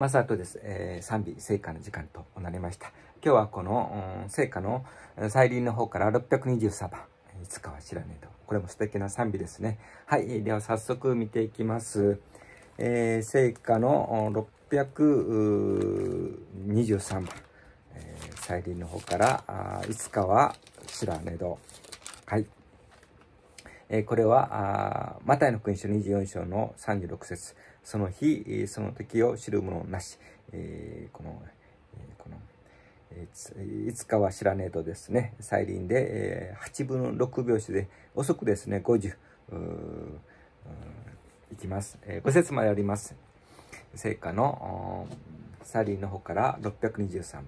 まあとです、えー、賛美聖火の時間となりました。今日はこの、うん、聖火の再臨の方から623番、いつかは知らねえと。これも素敵な賛美ですね。はい、では早速見ていきます。えー、聖火の623番、えー、再臨の方からいつかは知らねえと。はい。えー、これは、マタイの君書24章の36節。その日、その時を知るものなし。えー、この、えー、この、いつかは知らねえとですね、再臨で、えー、8分の6拍子で、遅くですね、50、いきます。えー、5節まであります。聖火の再臨の方から623番、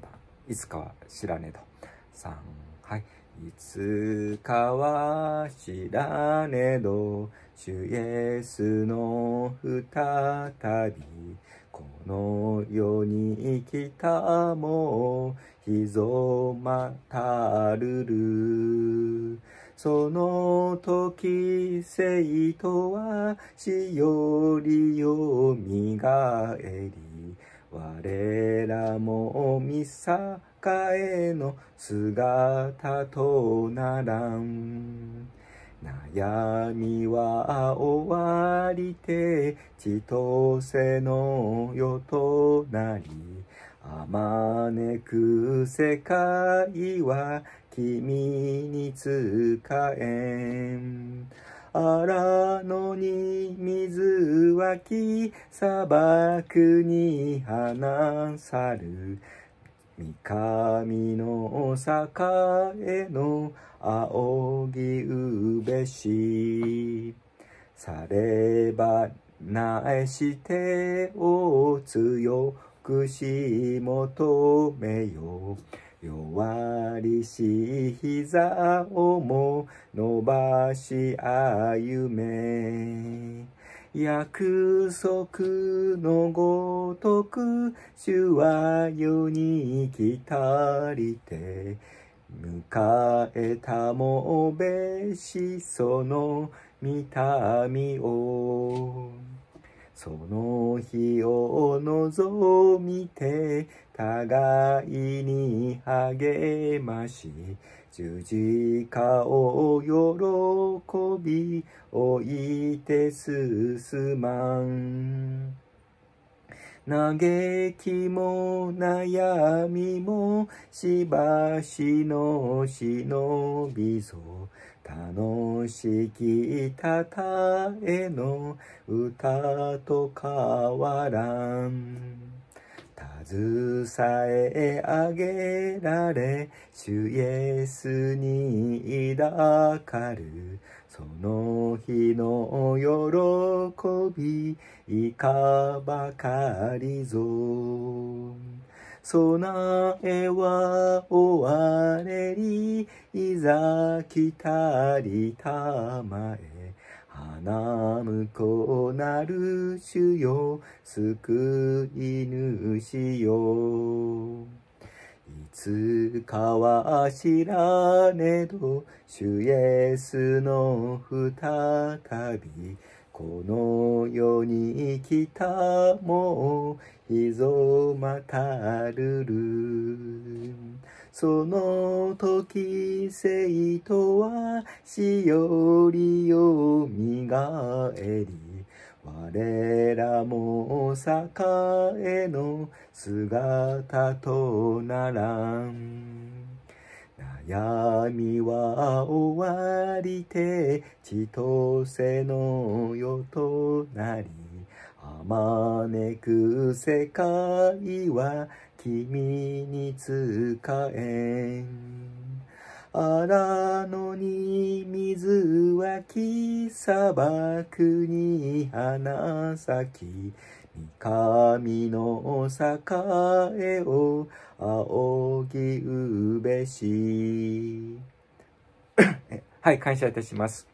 いつかは知らねえと。3、はい。いつかは知らねど、主イエスの再び、この世に生きたも、ひぞまたるる。その時、生徒は、しよりよみがえり、我らも見栄えの姿とならん悩みは終わりて千歳の世となりあまねく世界は君に使えん荒野に水湧き、砂漠に花さる。三上の栄の仰ぎうべし。さればなえしてを強くし求めよ。弱りし膝をも伸ばし歩め約束のごとく主は世に来たりて迎えたもべしその見た身をその日を望みて互いに励まし十字架を喜び置いて進まん嘆きも悩みもしばしの忍びぞ楽しきたたえの歌と変わらん。携え上げられ、主イエスに抱かる。その日の喜び、いかばかりぞ。備えは終われり、いざ来たりたまえ。花婿なる主よ、救い主よ。いつかは知らねど、主イエスの再び、この世に来たもひぞまたるるその時生徒はしおりよみがえり我らも栄への姿とならん闇は終わりて千歳の世となりあまねく世界は君に使えん荒野に水はき砂漠に花咲き神の栄を仰ぎうべし。はい、感謝いたします。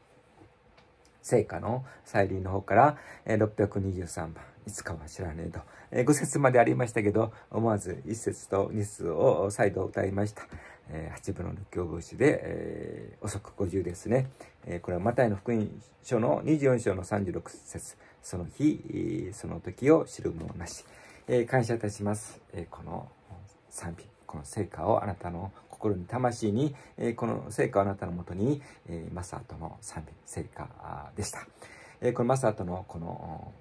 聖火の再臨の方から623番、いつかは知らねえと、5節までありましたけど、思わず1節と2節を再度歌いました。えー、八部の仏教節で、えー、遅く50ですね、えー、これはマタイの福音書の24章の36節その日、その時を知るもなし、えー、感謝いたします、えー、この賛否この成果をあなたの心に魂に、えー、この成果をあなたのもとに、えー、マサトの賛美成果でした、えー、このマサトのこの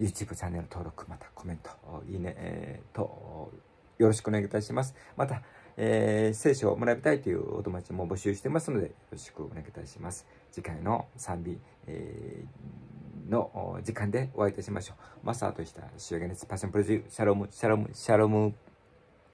YouTube チャンネル登録またコメントいいね、えー、とよろしくお願いいたしますまたえー、聖書をもらいたいというお友達も募集してますので、よろしくお願いいたします。次回の賛美、えー、の時間でお会いいたしましょう。マスターとした仕上げです。パッションプロデュー、シャロム、シャロム、シャロム、